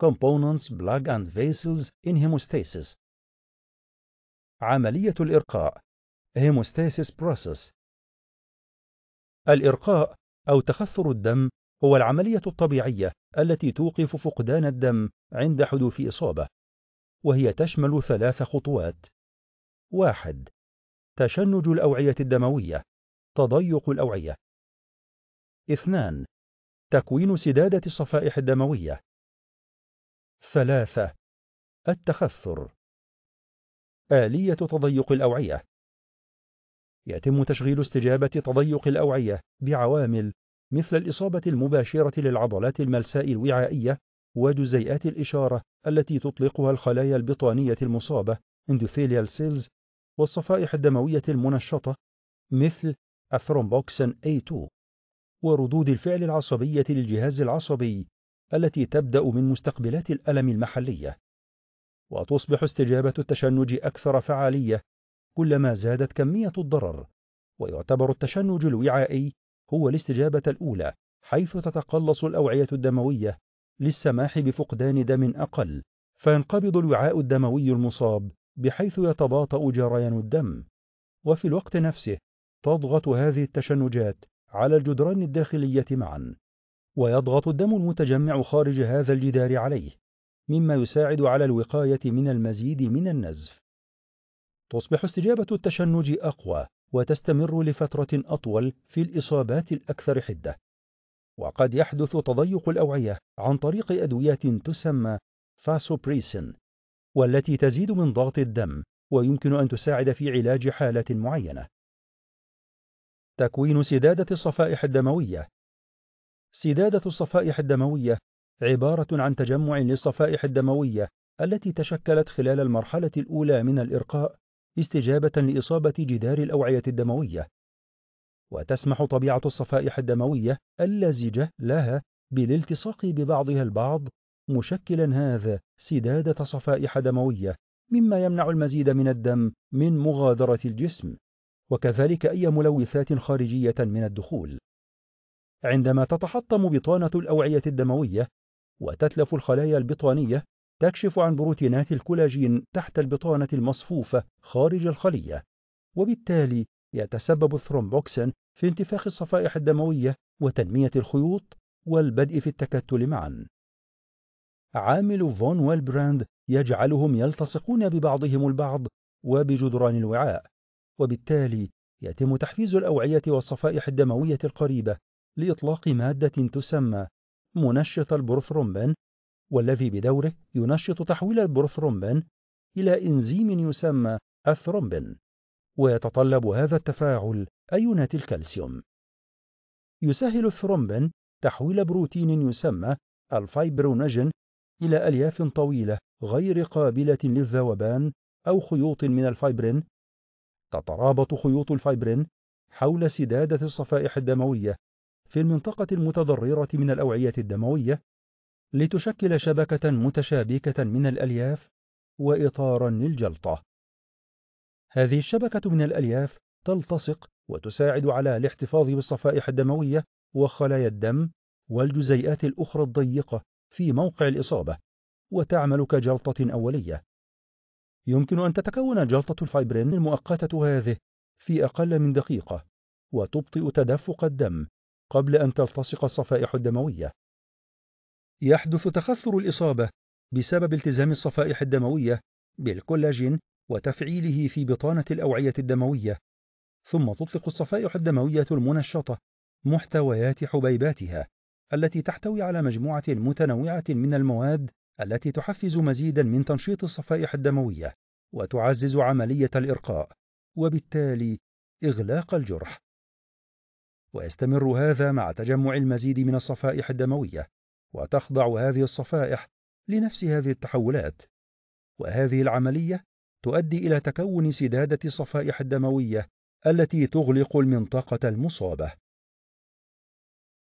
components Blood and vessels in hemostasis عملية الإرقاء hemostasis process الإرقاء أو تخثر الدم هو العملية الطبيعية التي توقف فقدان الدم عند حدوث إصابة وهي تشمل ثلاث خطوات واحد تشنج الأوعية الدموية تضيق الأوعية اثنان تكوين سدادة الصفائح الدموية ثلاثة التخثر آلية تضيق الأوعية يتم تشغيل استجابة تضيق الأوعية بعوامل مثل الإصابة المباشرة للعضلات الملساء الوعائية وجزيئات الإشارة التي تطلقها الخلايا البطانية المصابة endothelial cells والصفائح الدموية المنشطة مثل الثرومبوكسين A2 وردود الفعل العصبية للجهاز العصبي التي تبدأ من مستقبلات الألم المحلية وتصبح استجابة التشنج أكثر فعالية كلما زادت كمية الضرر ويعتبر التشنج الوعائي هو الاستجابة الأولى حيث تتقلص الأوعية الدموية للسماح بفقدان دم أقل فينقبض الوعاء الدموي المصاب بحيث يتباطأ جريان الدم وفي الوقت نفسه تضغط هذه التشنجات على الجدران الداخلية معا ويضغط الدم المتجمع خارج هذا الجدار عليه مما يساعد على الوقاية من المزيد من النزف تصبح استجابة التشنج أقوى وتستمر لفترة أطول في الإصابات الأكثر حدة وقد يحدث تضيق الأوعية عن طريق أدوية تسمى فاسوبريسين والتي تزيد من ضغط الدم ويمكن أن تساعد في علاج حالة معينة تكوين سدادة الصفائح الدموية سدادة الصفائح الدموية عبارة عن تجمع للصفائح الدموية التي تشكلت خلال المرحلة الأولى من الإرقاء استجابة لإصابة جدار الأوعية الدموية وتسمح طبيعة الصفائح الدموية اللزجة لها بالالتصاق ببعضها البعض مشكلا هذا سدادة صفائح دموية مما يمنع المزيد من الدم من مغادرة الجسم وكذلك أي ملوثات خارجية من الدخول عندما تتحطم بطانة الأوعية الدموية وتتلف الخلايا البطانية تكشف عن بروتينات الكولاجين تحت البطانة المصفوفة خارج الخلية وبالتالي يتسبب الثرومبوكسين في انتفاخ الصفائح الدموية وتنمية الخيوط والبدء في التكتل معا عامل فون والبراند يجعلهم يلتصقون ببعضهم البعض وبجدران الوعاء وبالتالي يتم تحفيز الأوعية والصفائح الدموية القريبة لإطلاق مادة تسمى منشط البروثرومبين والذي بدوره ينشط تحويل البروثرومبين إلى إنزيم يسمى الثرومبين ويتطلب هذا التفاعل أيونات الكالسيوم يسهل الثرومبين تحويل بروتين يسمى الفايبرونجين إلى ألياف طويلة غير قابلة للذوبان أو خيوط من الفايبرين تترابط خيوط الفايبرين حول سدادة الصفائح الدموية في المنطقة المتضررة من الأوعية الدموية لتشكل شبكة متشابكة من الألياف وإطارا للجلطة. هذه الشبكة من الألياف تلتصق وتساعد على الاحتفاظ بالصفائح الدموية وخلايا الدم والجزيئات الأخرى الضيقة في موقع الإصابة، وتعمل كجلطة أولية. يمكن أن تتكون جلطة الفايبرين المؤقتة هذه في أقل من دقيقة، وتبطئ تدفق الدم قبل أن تلتصق الصفائح الدموية. يحدث تخثر الإصابة بسبب التزام الصفائح الدموية بالكولاجين وتفعيله في بطانة الأوعية الدموية، ثم تطلق الصفائح الدموية المنشطة محتويات حبيباتها التي تحتوي على مجموعة متنوعة من المواد التي تحفز مزيدا من تنشيط الصفائح الدموية وتعزز عملية الإرقاء، وبالتالي إغلاق الجرح. ويستمر هذا مع تجمع المزيد من الصفائح الدموية وتخضع هذه الصفائح لنفس هذه التحولات وهذه العملية تؤدي إلى تكون سدادة الصفائح الدموية التي تغلق المنطقة المصابة